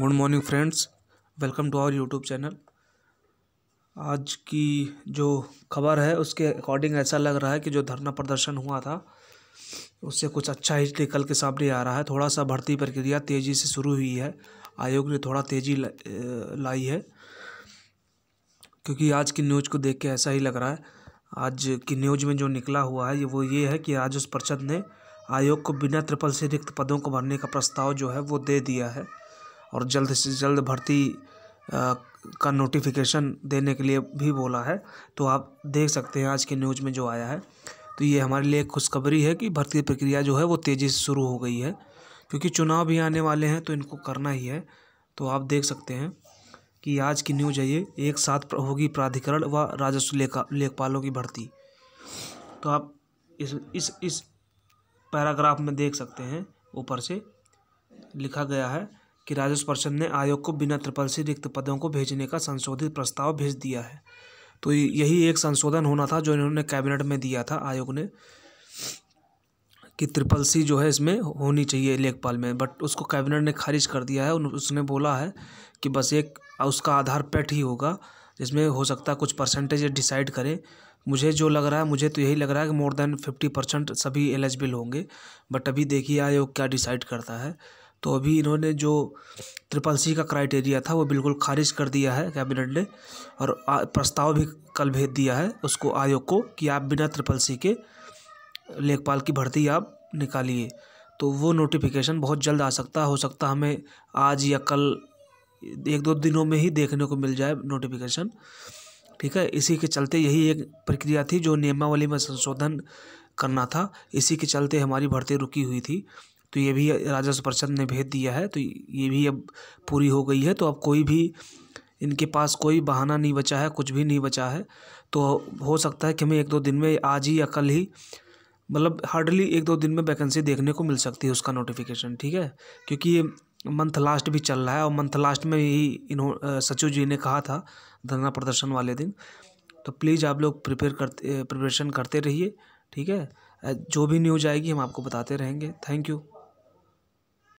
good morning friends welcome to our YouTube channel आज की जो खबर है उसके अकॉर्डिंग ऐसा लग रहा है कि जो धरना प्रदर्शन हुआ था उससे कुछ अच्छा ही निकल के सामने आ रहा है थोड़ा सा भर्ती प्रक्रिया तेज़ी से शुरू हुई है आयोग ने थोड़ा तेज़ी लाई है क्योंकि आज की न्यूज़ को देख के ऐसा ही लग रहा है आज की न्यूज़ में जो निकला हुआ है वो ये है कि आज उस परिषद ने आयोग को बिना त्रिपल से रिक्त पदों को भरने का प्रस्ताव जो है वो दे दिया है और जल्द से जल्द भर्ती का नोटिफिकेशन देने के लिए भी बोला है तो आप देख सकते हैं आज के न्यूज में जो आया है तो ये हमारे लिए खुशखबरी है कि भर्ती प्रक्रिया जो है वो तेज़ी से शुरू हो गई है क्योंकि चुनाव भी आने वाले हैं तो इनको करना ही है तो आप देख सकते हैं कि आज की न्यूज है ये एक साथ होगी प्राधिकरण व राजस्व लेखा लेखपालों की भर्ती तो आप इस इस इस पैराग्राफ में देख सकते हैं ऊपर से लिखा गया है कि राजस्व परिषद ने आयोग को बिना त्रिपल रिक्त पदों को भेजने का संशोधित प्रस्ताव भेज दिया है तो यही एक संशोधन होना था जो इन्होंने कैबिनेट में दिया था आयोग ने कि त्रिपल सी जो है इसमें होनी चाहिए लेखपाल में बट उसको कैबिनेट ने खारिज कर दिया है उसने बोला है कि बस एक उसका आधार पेट ही होगा जिसमें हो सकता है कुछ परसेंटेज डिसाइड करें मुझे जो लग रहा है मुझे तो यही लग रहा है कि मोर देन फिफ्टी परसेंट सभी एलिजिबल होंगे बट अभी देखिए आयोग क्या डिसाइड करता है तो अभी इन्होंने जो ट्रिपल सी का क्राइटेरिया था वो बिल्कुल खारिज कर दिया है कैबिनेट ने और प्रस्ताव भी कल भेज दिया है उसको आयोग को कि आप बिना ट्रिपल सी के लेखपाल की भर्ती आप निकालिए तो वो नोटिफिकेशन बहुत जल्द आ सकता हो सकता हमें आज या कल एक दो दिनों में ही देखने को मिल जाए नोटिफिकेशन ठीक है इसी के चलते यही एक प्रक्रिया थी जो नियमावली में संशोधन करना था इसी के चलते हमारी भर्ती रुकी हुई थी तो ये भी राजस्व परिषद ने भेज दिया है तो ये भी अब पूरी हो गई है तो अब कोई भी इनके पास कोई बहाना नहीं बचा है कुछ भी नहीं बचा है तो हो सकता है कि हमें एक दो दिन में आज ही या कल ही मतलब हार्डली एक दो दिन में वैकेंसी देखने को मिल सकती है उसका नोटिफिकेशन ठीक है क्योंकि ये मंथ लास्ट भी चल रहा है और मंथ लास्ट में यही इन्हों सचिव जी ने कहा था धरना प्रदर्शन वाले दिन तो प्लीज़ आप लोग प्रिपेयर करते प्रिपरेशन करते रहिए ठीक है जो भी न्यूज आएगी हम आपको बताते रहेंगे थैंक यू